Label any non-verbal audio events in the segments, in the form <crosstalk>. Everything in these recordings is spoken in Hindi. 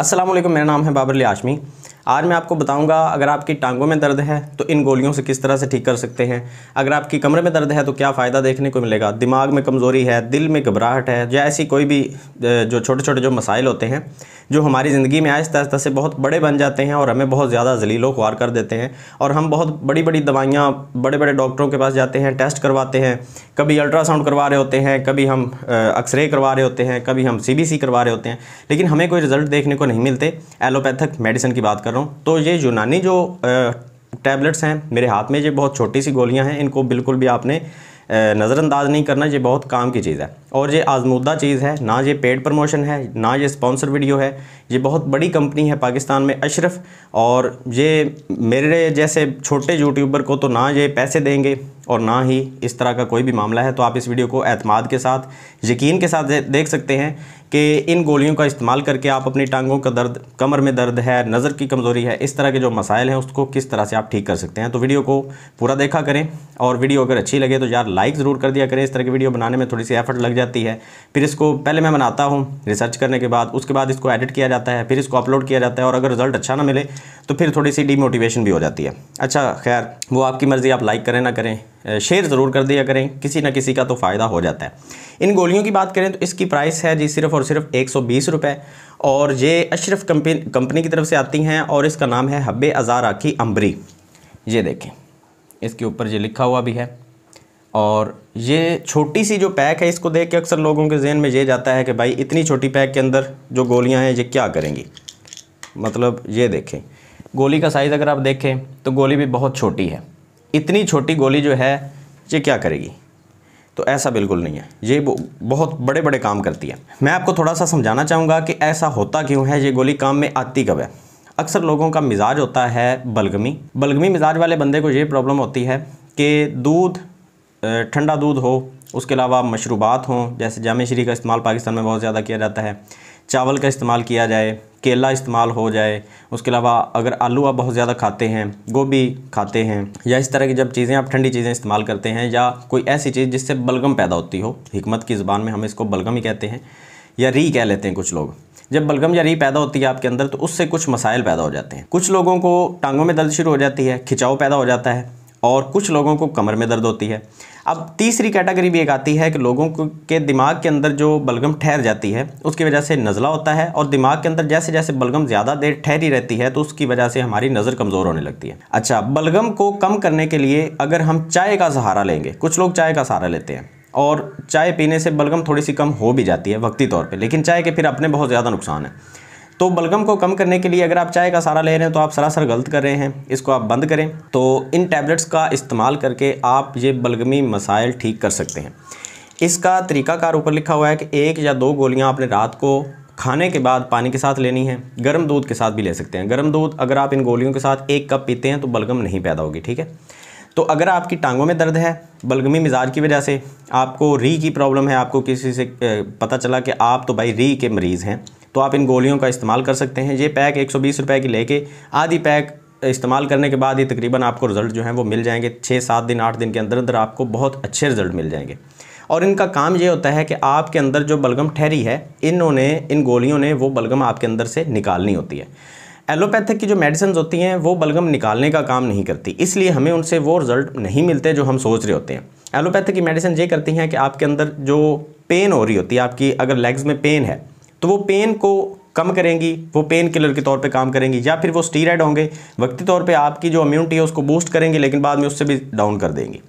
असलम मेरा नाम है बाबरली आशमी आज मैं आपको बताऊंगा अगर आपकी टांगों में दर्द है तो इन गोलियों से किस तरह से ठीक कर सकते हैं अगर आपकी कमरे में दर्द है तो क्या फ़ायदा देखने को मिलेगा दिमाग में कमज़ोरी है दिल में घबराहट है या ऐसी कोई भी जो छोटे छोटे जो मसाइल होते हैं जो हमारी ज़िंदगी में आहिस्ता आहिस्ता से बहुत बड़े बन जाते हैं और हमें बहुत ज़्यादा जलीलो ख्वार कर देते हैं और हम बहुत बड़ी बड़ी दवाइयाँ बड़े बड़े डॉक्टरों के पास जाते हैं टेस्ट करवाते हैं कभी अल्ट्रासाउंड करवा रहे होते हैं कभी हम एक्सरे करवा रहे होते हैं कभी हम सी करवा रहे होते हैं लेकिन हमें कोई रिज़ल्ट देखने को नहीं मिलते एलोपैथिक मेडिसिन की बात करूँ तो ये यूनानी जो टैबलेट्स हैं मेरे हाथ में ये बहुत छोटी सी गोलियाँ हैं इनको बिल्कुल भी आपने नज़रअंदाज नहीं करना ये बहुत काम की चीज़ है और ये आजमूदा चीज़ है ना ये पेड प्रमोशन है ना ये स्पॉन्सर वीडियो है ये बहुत बड़ी कंपनी है पाकिस्तान में अशरफ और ये मेरे जैसे छोटे यूट्यूबर को तो ना ये पैसे देंगे और ना ही इस तरह का कोई भी मामला है तो आप इस वीडियो को अतमाद के साथ यकीन के साथ देख सकते हैं कि इन गोलियों का इस्तेमाल करके आप अपनी टांगों का दर्द कमर में दर्द है नज़र की कमज़ोरी है इस तरह के जो मसाइल हैं उसको किस तरह से आप ठीक कर सकते हैं तो वीडियो को पूरा देखा करें और वीडियो अगर अच्छी लगे तो यार लाइक ज़रूर कर दिया करें इस तरह की वीडियो बनाने में थोड़ी सी एफर्ट लग जाती है फिर इसको पहले मैं बनाता हूँ रिसर्च करने के बाद उसके बाद इसको एडिट किया जाता है फिर इसको अपलोड किया जाता है और अगर रिजल्ट अच्छा ना मिले तो फिर थोड़ी सी डीमोटिवेशन भी हो जाती है अच्छा खैर वो आपकी मर्ज़ी आप लाइक करें ना करें शेयर ज़रूर कर दिया करें किसी ना किसी का तो फ़ायदा हो जाता है इन गोलियों की बात करें तो इसकी प्राइस है जी सिर्फ और और सिर्फ एक रुपए और ये अशरफ कंपनी की तरफ से आती हैं और इसका नाम है हब्बे अज़ारा की अम्बरी ये देखें इसके ऊपर ये लिखा हुआ भी है और ये छोटी सी जो पैक है इसको देख के अक्सर लोगों के जहन में ये जाता है कि भाई इतनी छोटी पैक के अंदर जो गोलियां हैं ये क्या करेंगी मतलब ये देखें गोली का साइज़ अगर आप देखें तो गोली भी बहुत छोटी है इतनी छोटी गोली जो है ये क्या करेगी तो ऐसा बिल्कुल नहीं है ये बहुत बड़े बड़े काम करती है मैं आपको थोड़ा सा समझाना चाहूँगा कि ऐसा होता क्यों है ये गोली काम में आती कब है अक्सर लोगों का मिजाज होता है बलगमी बलगमी मिजाज वाले बंदे को ये प्रॉब्लम होती है कि दूध ठंडा दूध हो उसके अलावा मशरूबात हों जैसे जाम श्री का इस्तेमाल पाकिस्तान में बहुत ज़्यादा किया जाता है चावल का इस्तेमाल किया जाए केला इस्तेमाल हो जाए उसके अलावा अगर आलू आप बहुत ज़्यादा खाते हैं गोभी खाते हैं या इस तरह की जब चीज़ें आप ठंडी चीज़ें इस्तेमाल करते हैं या कोई ऐसी चीज़ जिससे बलगम पैदा होती हो हमत की ज़बान में हम इसको बलगम ही कहते हैं या री कह लेते हैं कुछ लोग जब बलगम या री पैदा होती है आपके अंदर तो उससे कुछ मसाइल पैदा हो जाते हैं कुछ लोगों को टांगों में दर्द शुरू हो जाती है खिंचाव पैदा हो जाता है और कुछ लोगों को कमर में दर्द होती है अब तीसरी कैटेगरी भी एक आती है कि लोगों के दिमाग के अंदर जो बलगम ठहर जाती है उसकी वजह से नज़ला होता है और दिमाग के अंदर जैसे जैसे बलगम ज़्यादा देर ठहरी रहती है तो उसकी वजह से हमारी नज़र कमज़ोर होने लगती है अच्छा बलगम को कम करने के लिए अगर हम चाय का सहारा लेंगे कुछ लोग चाय का सहारा लेते हैं और चाय पीने से बलगम थोड़ी सी कम हो भी जाती है वक्ती तौर पर लेकिन चाय के फिर अपने बहुत ज़्यादा नुकसान है तो बलगम को कम करने के लिए अगर आप चाय का सारा ले रहे हैं तो आप सरासर गलत कर रहे हैं इसको आप बंद करें तो इन टैबलेट्स का इस्तेमाल करके आप ये बलगमी मसाइल ठीक कर सकते हैं इसका तरीकाकार ऊपर लिखा हुआ है कि एक या दो गोलियां आपने रात को खाने के बाद पानी के साथ लेनी है गर्म दूध के साथ भी ले सकते हैं गर्म दूध अगर आप इन गोलियों के साथ एक कप पीते हैं तो बलगम नहीं पैदा होगी ठीक है तो अगर आपकी टांगों में दर्द है बलगमी मिजाज की वजह से आपको री की प्रॉब्लम है आपको किसी से पता चला कि आप तो भाई री के मरीज़ हैं तो आप इन गोलियों का इस्तेमाल कर सकते हैं ये पैक एक सौ की लेके आधी पैक इस्तेमाल करने के बाद ही तकरीबन आपको रिज़ल्ट जो है वो मिल जाएंगे छः सात दिन आठ दिन के अंदर अंदर आपको बहुत अच्छे रिज़ल्ट मिल जाएंगे और इनका काम ये होता है कि आपके अंदर जो बलगम ठहरी है इन्होंने इन गोलियों ने वो बलगम आपके अंदर से निकालनी होती है एलोपैथिक की जो मेडिसन होती हैं वो बलगम निकालने का काम नहीं करती इसलिए हमें उनसे वो रिज़ल्ट नहीं मिलते जो हम सोच रहे होते हैं एलोपैथिक की मेडिसन ये करती हैं कि आपके अंदर जो पेन हो रही होती है आपकी अगर लेग्स में पेन है तो वो पेन को कम करेंगी वो पेन किलर के तौर पे काम करेंगी या फिर वो स्टीराइड होंगे वक्ती तौर पे आपकी जो इम्यूनिटी है उसको बूस्ट करेंगे लेकिन बाद में उससे भी डाउन कर देंगी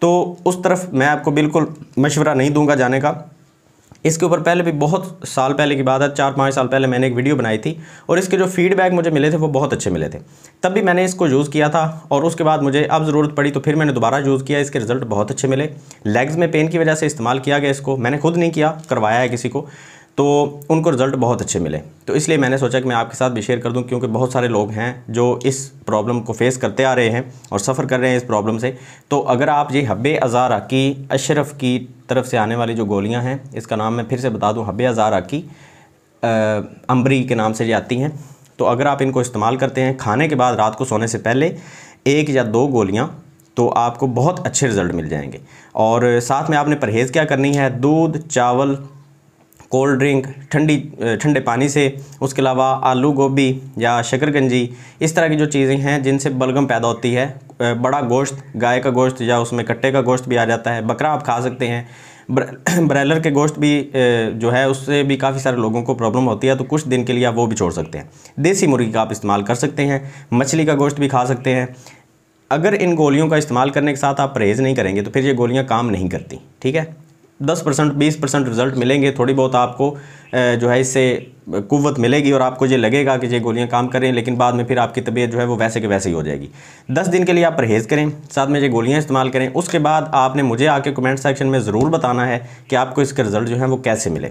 तो उस तरफ मैं आपको बिल्कुल मशवरा नहीं दूंगा जाने का इसके ऊपर पहले भी बहुत साल पहले की बात है चार पाँच साल पहले मैंने एक वीडियो बनाई थी और इसके जो फीडबैक मुझे मिले थे वो बहुत अच्छे मिले थे तब भी मैंने इसको यूज़ किया था और उसके बाद मुझे अब ज़रूरत पड़ी तो फिर मैंने दोबारा यूज़ किया इसके रिज़ल्ट बहुत अच्छे मिले लेग्स में पेन की वजह से इस्तेमाल किया गया इसको मैंने खुद नहीं किया करवाया है किसी को तो उनको रिज़ल्ट बहुत अच्छे मिले तो इसलिए मैंने सोचा कि मैं आपके साथ भी शेयर कर दूं क्योंकि बहुत सारे लोग हैं जो इस प्रॉब्लम को फेस करते आ रहे हैं और सफ़र कर रहे हैं इस प्रॉब्लम से तो अगर आप ये हब्बे अज़ारा की अशरफ की तरफ से आने वाली जो गोलियां हैं इसका नाम मैं फिर से बता दूँ हब्बे अज़ारा की अम्बरी के नाम से ये आती हैं तो अगर आप इनको इस्तेमाल करते हैं खाने के बाद रात को सोने से पहले एक या दो गोलियाँ तो आपको बहुत अच्छे रिज़ल्ट मिल जाएंगे और साथ में आपने परहेज़ क्या करनी है दूध चावल कोल्ड ड्रिंक ठंडी ठंडे पानी से उसके अलावा आलू गोभी या शकरगंजी इस तरह की जो चीज़ें हैं जिनसे बलगम पैदा होती है बड़ा गोश्त गाय का गोश्त या उसमें कट्टे का गोश्त भी आ जाता है बकरा आप खा सकते हैं ब्रैलर <clears throat> के गोश्त भी जो है उससे भी काफ़ी सारे लोगों को प्रॉब्लम होती है तो कुछ दिन के लिए आप वो भी छोड़ सकते हैं देसी मुर्गी का आप इस्तेमाल कर सकते हैं मछली का गोश्त भी खा सकते हैं अगर इन गोलियों का इस्तेमाल करने के साथ आप परहेज़ नहीं करेंगे तो फिर ये गोलियाँ काम नहीं करती ठीक है दस परसेंट बीस परसेंट रिजल्ट मिलेंगे थोड़ी बहुत आपको जो है इससे कुवत मिलेगी और आपको ये लगेगा कि ये गोलियां काम कर रही हैं लेकिन बाद में फिर आपकी तबीयत जो है वो वैसे के वैसे ही हो जाएगी दस दिन के लिए आप परहेज़ करें साथ में ये गोलियां इस्तेमाल करें उसके बाद आपने मुझे आके कमेंट सेक्शन में ज़रूर बताना है कि आपको इसके रिज़ल्ट जो है वो कैसे मिले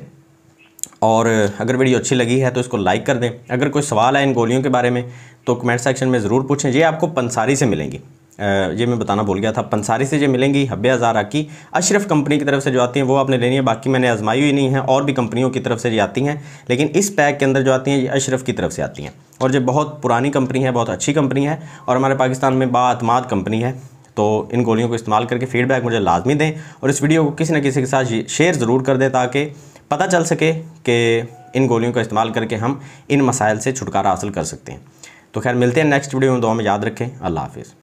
और अगर वीडियो अच्छी लगी है तो इसको लाइक कर दें अगर कोई सवाल है इन गोलियों के बारे में तो कमेंट सेक्शन में ज़रूर पूछें ये आपको पंसारी से मिलेंगी ये मैं बताना भूल गया था पंसारी से जो मिलेंगी हब्बे हज़ारा की अशरफ कंपनी की तरफ से जो आती हैं वो आपने लेनी है बाकी मैंने आजमाई हुई नहीं है और भी कंपनियों की तरफ से जो आती हैं लेकिन इस पैक के अंदर जो आती हैं ये अशरफ की तरफ से आती हैं और ये बहुत पुरानी कंपनी है बहुत अच्छी कंपनी है और हमारे पाकिस्तान में बातमाद कंपनी है तो इन गोलियों को इस्तेमाल करके फीडबैक मुझे लाजमी दें और इस वीडियो को किसी न किसी के साथ शेयर ज़रूर कर दें ताकि पता चल सके कि इन गोलियों का इस्तेमाल करके हम इन मसाइल से छुटकारा हासिल कर सकते हैं तो खैर मिलते हैं नेक्स्ट वीडियो में दो में याद रखें अल्लाह हाफिज़